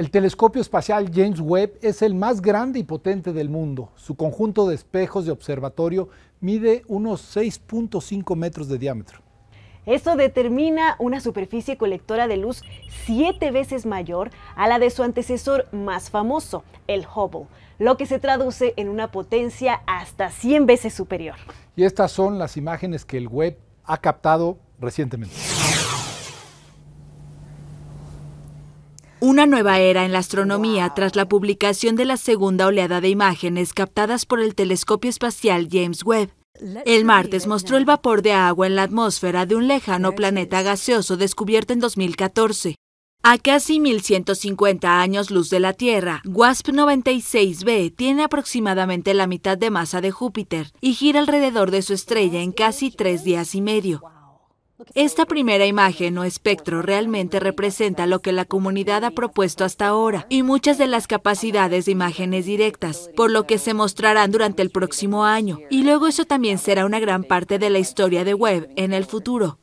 El telescopio espacial James Webb es el más grande y potente del mundo. Su conjunto de espejos de observatorio mide unos 6.5 metros de diámetro. Esto determina una superficie colectora de luz siete veces mayor a la de su antecesor más famoso, el Hubble, lo que se traduce en una potencia hasta 100 veces superior. Y estas son las imágenes que el Webb ha captado recientemente. Una nueva era en la astronomía tras la publicación de la segunda oleada de imágenes captadas por el telescopio espacial James Webb. El martes mostró el vapor de agua en la atmósfera de un lejano planeta gaseoso descubierto en 2014. A casi 1150 años luz de la Tierra, WASP-96b tiene aproximadamente la mitad de masa de Júpiter y gira alrededor de su estrella en casi tres días y medio. Esta primera imagen o espectro realmente representa lo que la comunidad ha propuesto hasta ahora y muchas de las capacidades de imágenes directas, por lo que se mostrarán durante el próximo año. Y luego eso también será una gran parte de la historia de Webb en el futuro.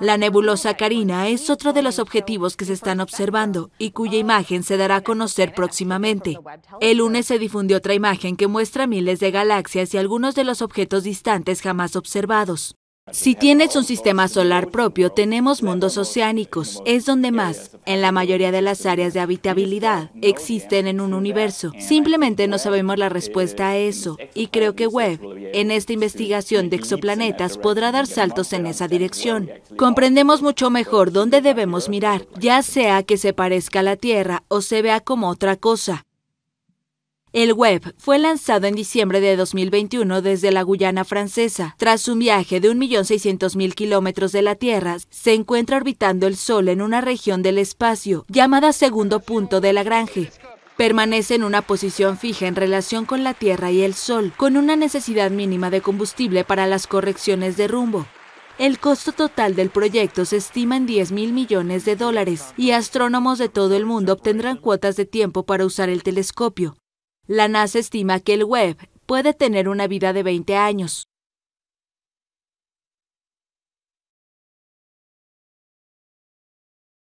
La nebulosa Carina es otro de los objetivos que se están observando y cuya imagen se dará a conocer próximamente. El lunes se difundió otra imagen que muestra miles de galaxias y algunos de los objetos distantes jamás observados. Si tienes un sistema solar propio, tenemos mundos oceánicos. Es donde más, en la mayoría de las áreas de habitabilidad, existen en un universo. Simplemente no sabemos la respuesta a eso. Y creo que Webb, en esta investigación de exoplanetas, podrá dar saltos en esa dirección. Comprendemos mucho mejor dónde debemos mirar, ya sea que se parezca a la Tierra o se vea como otra cosa. El web fue lanzado en diciembre de 2021 desde la Guyana francesa. Tras un viaje de 1.600.000 kilómetros de la Tierra, se encuentra orbitando el Sol en una región del espacio llamada segundo punto de Lagrange. Permanece en una posición fija en relación con la Tierra y el Sol, con una necesidad mínima de combustible para las correcciones de rumbo. El costo total del proyecto se estima en 10.000 millones de dólares y astrónomos de todo el mundo obtendrán cuotas de tiempo para usar el telescopio. La NASA estima que el web puede tener una vida de 20 años.